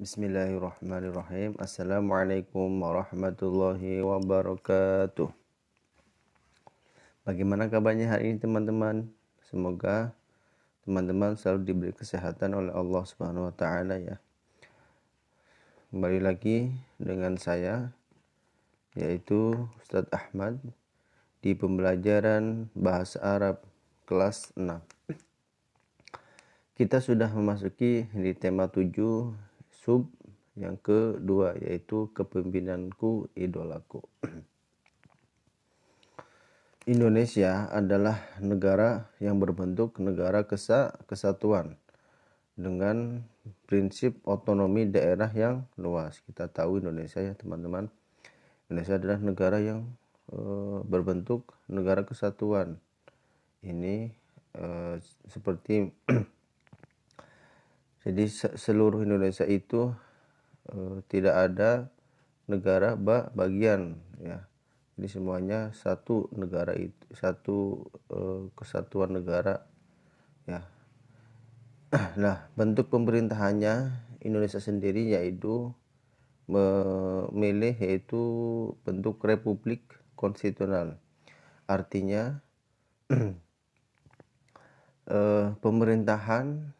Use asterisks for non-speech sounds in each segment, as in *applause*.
Bismillahirrahmanirrahim. Assalamualaikum warahmatullahi wabarakatuh. Bagaimana kabarnya hari ini teman-teman? Semoga teman-teman selalu diberi kesehatan oleh Allah Subhanahu wa taala ya. Kembali lagi dengan saya yaitu Ustadz Ahmad di pembelajaran bahasa Arab kelas 6. Kita sudah memasuki di tema 7 sub yang kedua yaitu kepemimpinanku idolaku. Indonesia adalah negara yang berbentuk negara kesa kesatuan dengan prinsip otonomi daerah yang luas. Kita tahu Indonesia ya teman-teman. Indonesia adalah negara yang e, berbentuk negara kesatuan. Ini e, seperti jadi seluruh Indonesia itu e, tidak ada negara bagian ya. Jadi semuanya satu negara itu satu e, kesatuan negara ya. Nah, bentuk pemerintahannya Indonesia sendiri yaitu memilih yaitu bentuk republik konstitusional. Artinya *clears throat* eh, pemerintahan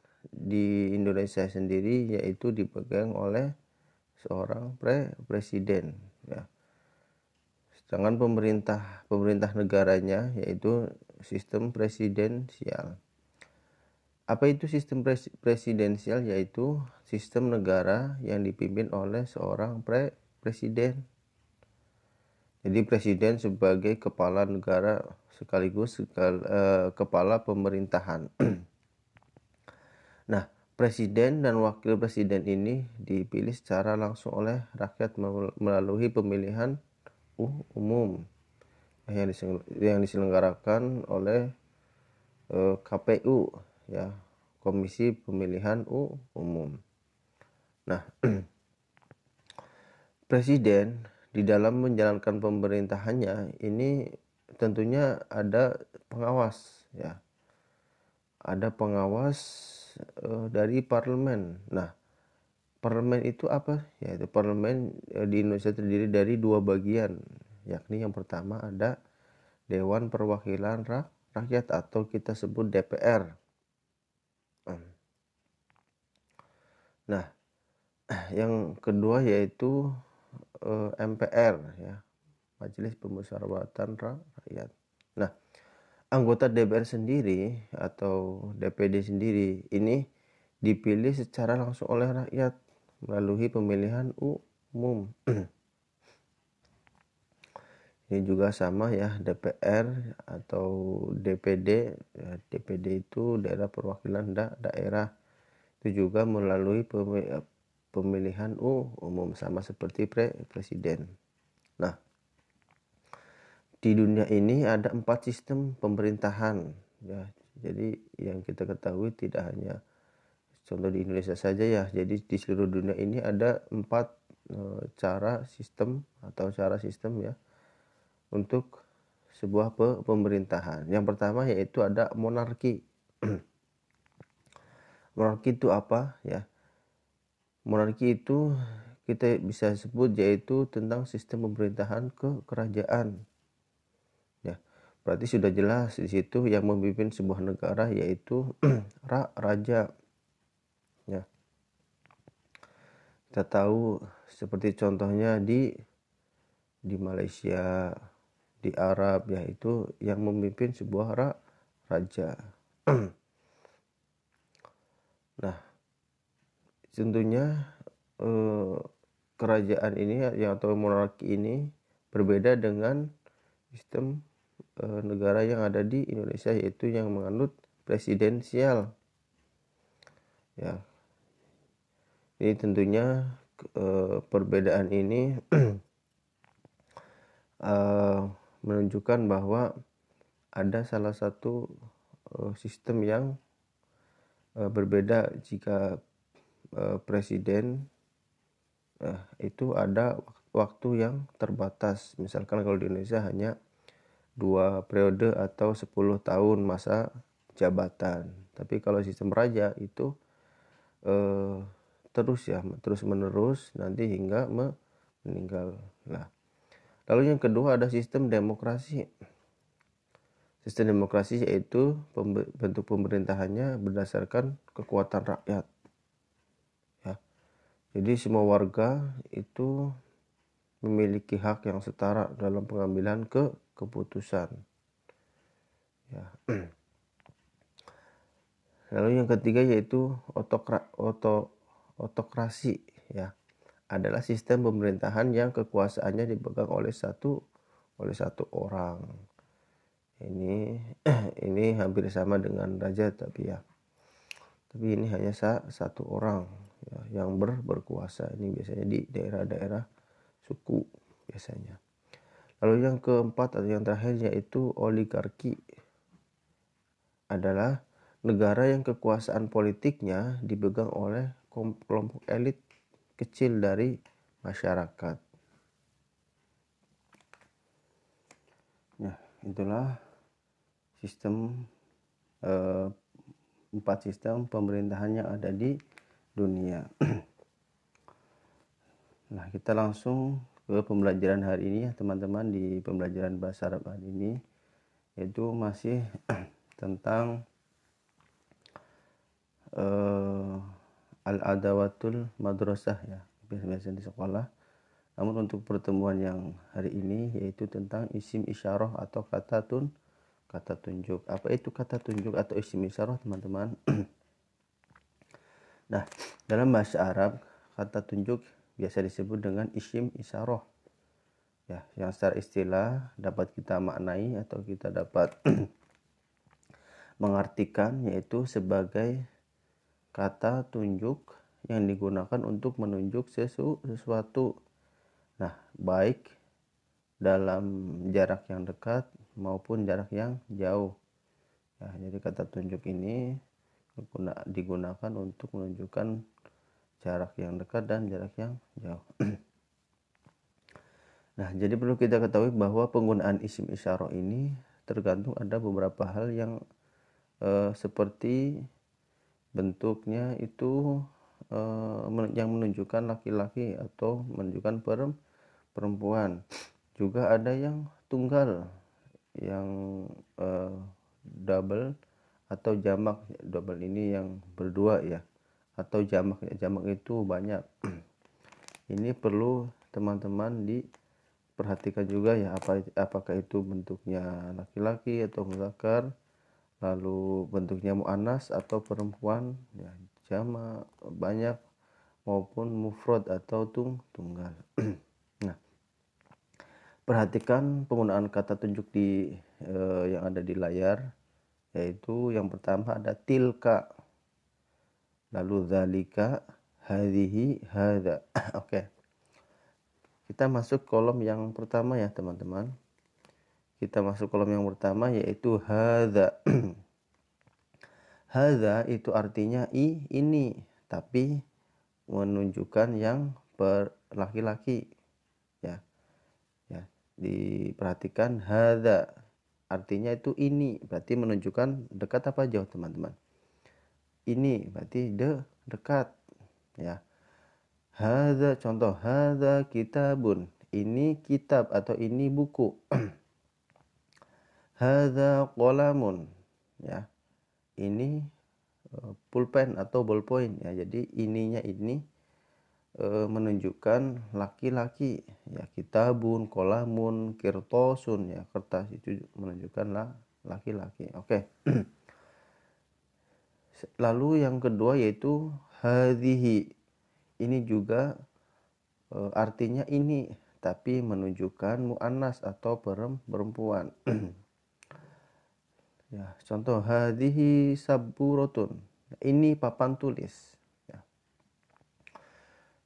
di Indonesia sendiri yaitu dipegang oleh seorang pre presiden ya. Sedangkan pemerintah pemerintah negaranya yaitu sistem presidensial. Apa itu sistem pres presidensial yaitu sistem negara yang dipimpin oleh seorang pre presiden. Jadi presiden sebagai kepala negara sekaligus sekal, eh, kepala pemerintahan *clears throat* Nah, presiden dan wakil presiden ini dipilih secara langsung oleh rakyat melalui pemilihan umum yang diselenggarakan oleh eh, KPU ya Komisi Pemilihan Umum. Nah, *clears throat* presiden di dalam menjalankan pemerintahannya ini tentunya ada pengawas ya. Ada pengawas uh, dari parlemen. Nah, parlemen itu apa? Yaitu parlemen uh, di Indonesia terdiri dari dua bagian, yakni yang pertama ada Dewan Perwakilan Rakyat atau kita sebut DPR. Hmm. Nah, *clears throat* yang kedua yaitu uh, eh, MPR ya, Majelis Pemusyawaratan Rakyat. Nah, anggota DPR sendiri atau DPD sendiri ini dipilih secara langsung oleh rakyat melalui pemilihan umum. *clears throat* Ini juga sama ya DPR atau DPD. DPD ya, itu daerah perwakilan da daerah. Itu juga melalui pemilihan umum sama seperti pre presiden. Nah, di dunia ini ada empat sistem pemerintahan ya jadi yang kita ketahui tidak hanya contoh di Indonesia saja ya jadi di seluruh dunia ini ada empat e, cara sistem atau cara sistem ya untuk sebuah pe pemerintahan yang pertama yaitu ada monarki *clears throat* monarki itu apa ya monarki itu kita bisa sebut yaitu tentang sistem pemerintahan ke kerajaan Berarti sudah jelas di situ yang memimpin sebuah negara yaitu *clears throat* ra raja. Ya. Kita tahu seperti contohnya di di Malaysia, di Arab yaitu yang memimpin sebuah ra raja. *clears throat* nah, tentunya eh, kerajaan ini ya, atau monarki ini berbeda dengan sistem e, negara yang ada di Indonesia yaitu yang menganut presidensial. Ya. Ini tentunya e, perbedaan ini e, *clears throat* menunjukkan bahwa ada salah satu e, sistem yang e, berbeda jika e, presiden Nah, itu ada waktu yang terbatas. Misalkan kalau di Indonesia hanya dua periode atau 10 tahun masa jabatan. Tapi kalau sistem raja itu eh, terus ya, terus menerus nanti hingga meninggal. Nah, lalu yang kedua ada sistem demokrasi. Sistem demokrasi yaitu bentuk pemerintahannya berdasarkan kekuatan rakyat. Ya. Jadi semua warga itu memiliki hak yang setara dalam pengambilan ke keputusan. Ya. *clears throat* Lalu yang ketiga yaitu otokra, oto, otokrasi ya adalah sistem pemerintahan yang kekuasaannya dipegang oleh satu oleh satu orang. Ini *clears throat* ini hampir sama dengan raja tapi ya tapi ini hanya satu orang ya, yang ber, berkuasa ini biasanya di daerah-daerah suku biasanya. Lalu yang keempat atau yang terakhir yaitu oligarki adalah negara yang kekuasaan politiknya dipegang oleh kelompok elit kecil dari masyarakat. Nah, itulah sistem eh, empat sistem pemerintahan yang ada di dunia. *clears throat* Nah, kita langsung ke pembelajaran hari ini ya, teman-teman di pembelajaran bahasa Arab hari ini yaitu masih *clears throat* tentang uh, al-adawatul madrasah ya, biasa-biasa di sekolah. Namun untuk pertemuan yang hari ini yaitu tentang isim isyarah atau kata tun kata tunjuk. Apa itu kata tunjuk atau isim isyarah, teman-teman? *clears throat* nah, dalam bahasa Arab kata tunjuk biasa disebut dengan isim isyarah ya yang secara istilah dapat kita maknai atau kita dapat *clears throat* mengartikan yaitu sebagai kata tunjuk yang digunakan untuk menunjuk sesu, sesuatu nah baik dalam jarak yang dekat maupun jarak yang jauh ya, jadi kata tunjuk ini digunakan untuk menunjukkan jarak yang dekat dan jarak yang jauh. *clears throat* nah, jadi perlu kita ketahui bahwa penggunaan isim isyarah ini tergantung ada beberapa hal yang eh, seperti bentuknya itu eh, yang menunjukkan laki-laki atau menunjukkan perempuan. Juga ada yang tunggal yang eh, double atau jamak double ini yang berdua ya atau jamak jamak itu banyak *clears throat* ini perlu teman-teman diperhatikan juga ya apa apakah itu bentuknya laki-laki atau muzakar lalu bentuknya mu'anas atau perempuan ya jamak banyak maupun mufrad atau tung tunggal *clears throat* nah perhatikan penggunaan kata tunjuk di eh, yang ada di layar yaitu yang pertama ada tilka lalu zalika hadhihi hada. *coughs* oke kita masuk kolom yang pertama ya teman-teman kita masuk kolom yang pertama yaitu hada. *coughs* Hada itu artinya i ini tapi menunjukkan yang laki-laki ya ya diperhatikan hada. artinya itu ini berarti menunjukkan dekat apa jauh teman-teman ini berarti de dekat ya hada contoh hada kitabun ini kitab atau ini buku *clears throat* hada kolamun ya ini e, pulpen atau ballpoint ya jadi ininya ini uh, menunjukkan laki-laki ya kitabun kolamun kertosun ya kertas itu menunjukkan laki-laki oke okay. *clears throat* Lalu yang kedua yaitu hadhihi. Ini juga e, artinya ini tapi menunjukkan muannas atau perempuan. *clears throat* ya, contoh hadhihi saburotun. Ini papan tulis. Ya.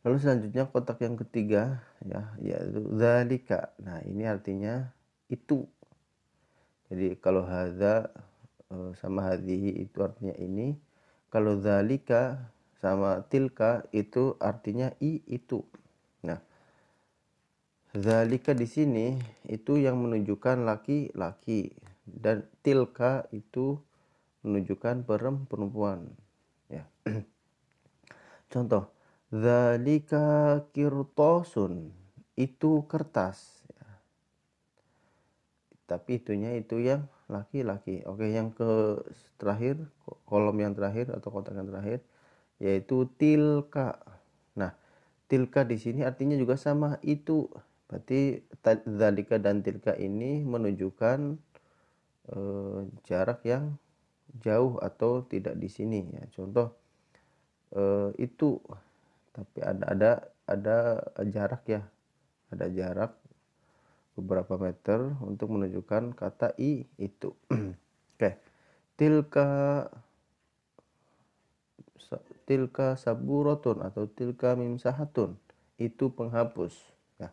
Lalu selanjutnya kotak yang ketiga ya yaitu zalika. Nah, ini artinya itu. Jadi kalau hadza Eh, sama hadihi itu artinya ini kalau zalika sama tilka itu artinya i itu nah zalika di sini itu yang menunjukkan laki-laki dan tilka itu menunjukkan perempuan ya *clears throat* contoh zalika kirtosun itu kertas ya. tapi itunya itu yang laki-laki oke yang ke terakhir kolom yang terakhir atau kotak yang terakhir yaitu tilka nah tilka di sini artinya juga sama itu berarti zalika dan tilka ini menunjukkan e, jarak yang jauh atau tidak di sini ya contoh e, itu tapi ada ada ada jarak ya ada jarak beberapa meter untuk menunjukkan kata i itu. *clears throat* Oke. Okay. Tilka tilka saburotun atau tilka mimsahatun itu penghapus ya.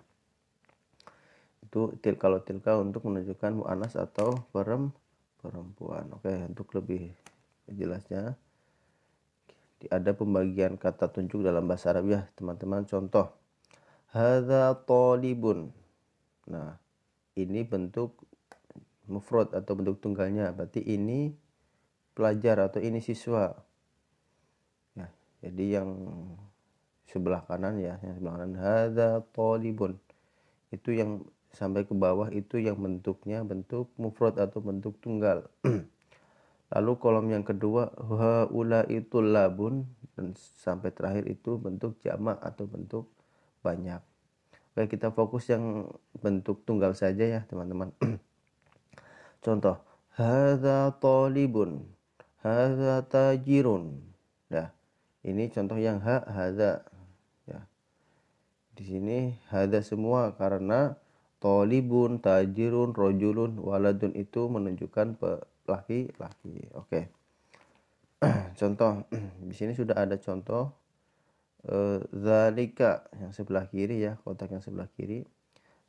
Itu til kalau tilka untuk menunjukkan muannas atau perempuan. Oke, untuk lebih jelasnya ada pembagian kata tunjuk dalam bahasa Arab ya, teman-teman. Contoh hadza talibun Nah, ini bentuk mufrad atau bentuk tunggalnya. Berarti ini pelajar atau ini siswa. Nah, jadi yang sebelah kanan ya, yang sebelah kanan hadza talibun. Itu yang sampai ke bawah itu yang bentuknya bentuk mufrad atau bentuk tunggal. *clears throat* Lalu kolom yang kedua haula itu labun dan sampai terakhir itu bentuk jamak atau bentuk banyak. Oke, kita fokus yang bentuk tunggal saja ya, teman-teman. *clears throat* Contoh, hadza tolibun hadza tajirun. Nah, ini contoh yang ha hadza ya. Di sini hadza semua karena tolibun, tajirun, rojulun, waladun itu menunjukkan laki-laki. Oke. *clears throat* Contoh, *clears throat* di sini sudah ada contoh Eh, zalika yang sebelah kiri ya kotak yang sebelah kiri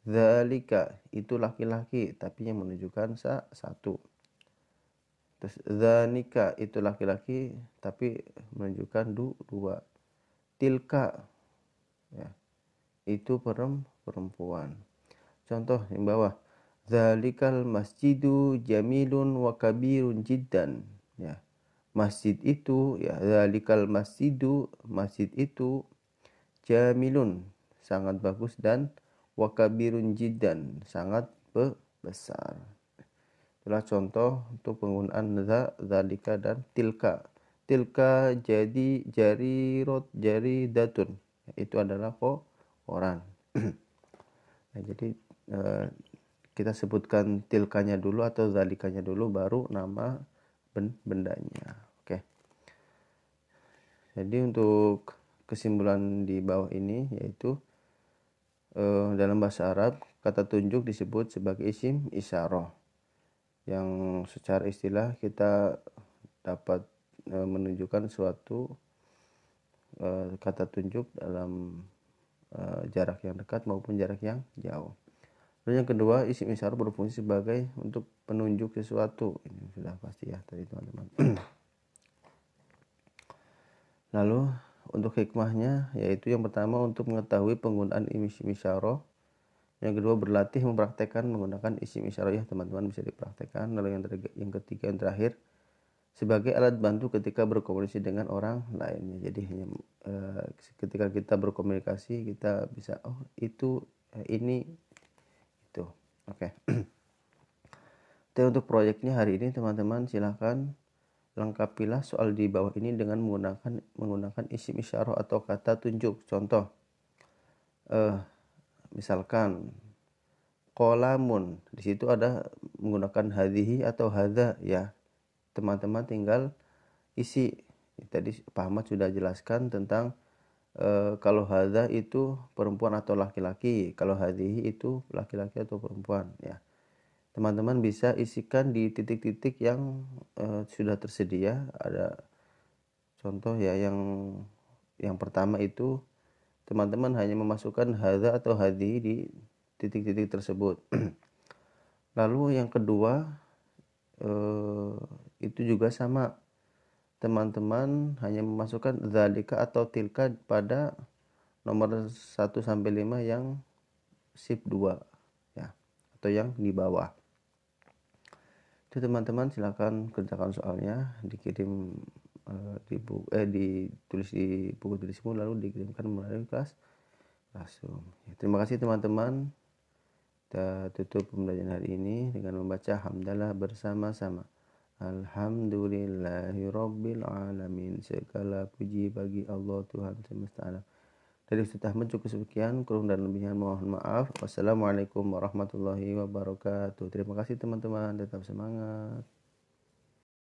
zalika itu laki-laki tapi yang menunjukkan sa satu terus zanika itu laki-laki tapi menunjukkan du dua tilka ya itu perempuan contoh yang bawah zalikal masjidu jamilun wa kabirun jiddan ya masjid itu ya zalikal masjidu masjid itu jamilun sangat bagus dan wakabirun jiddan sangat besar itulah contoh untuk penggunaan za zalika dan tilka tilka jadi jari rot jari datun itu adalah orang *clears throat* nah, jadi eh, kita sebutkan tilkanya dulu atau zalikanya dulu baru nama bendanya jadi untuk kesimpulan di bawah ini yaitu eh, dalam bahasa Arab kata tunjuk disebut sebagai isim isyarah yang secara istilah kita dapat eh, menunjukkan suatu eh, kata tunjuk dalam eh, jarak yang dekat maupun jarak yang jauh. Lalu yang kedua isim isyarah berfungsi sebagai untuk penunjuk sesuatu ini sudah pasti ya tadi teman-teman. *clears throat* Lalu untuk hikmahnya yaitu yang pertama untuk mengetahui penggunaan isim isyarah. Yang kedua berlatih mempraktekkan menggunakan isim isyarah ya teman-teman bisa dipraktekkan. Lalu yang, yang ketiga yang terakhir sebagai alat bantu ketika berkomunikasi dengan orang lainnya. Jadi hanya e, ketika kita berkomunikasi kita bisa oh itu eh, ini itu. Oke. Okay. *clears throat* Oke untuk proyeknya hari ini teman-teman silahkan Lengkapilah soal di bawah ini dengan menggunakan menggunakan isim isyarah atau kata tunjuk. Contoh, eh, misalkan kolamun di situ ada menggunakan hadhihi atau hada ya teman-teman tinggal isi tadi Pak Ahmad sudah jelaskan tentang e, kalau hadza itu perempuan atau laki-laki kalau hadhihi itu laki-laki atau perempuan ya teman-teman bisa isikan di titik-titik yang uh, sudah tersedia ada contoh ya yang yang pertama itu teman-teman hanya memasukkan hadza atau hadi di titik-titik tersebut *clears throat* lalu yang kedua uh, itu juga sama teman-teman hanya memasukkan zalika atau tilka pada nomor 1 sampai 5 yang sip 2 ya atau yang di bawah jadi teman-teman silahkan kerjakan soalnya dikirim uh, di buku, eh ditulis di buku tulismu lalu dikirimkan melalui kelas langsung. Ya, terima kasih teman-teman. Kita tutup pembelajaran hari ini dengan membaca hamdalah bersama-sama. alhamdulillahirobbilalamin Segala puji bagi Allah Tuhan semesta alam dari sudah mencukup sekian, kurung dan lebihnya mohon maaf. Wassalamualaikum warahmatullahi wabarakatuh. Terima kasih teman-teman, tetap semangat.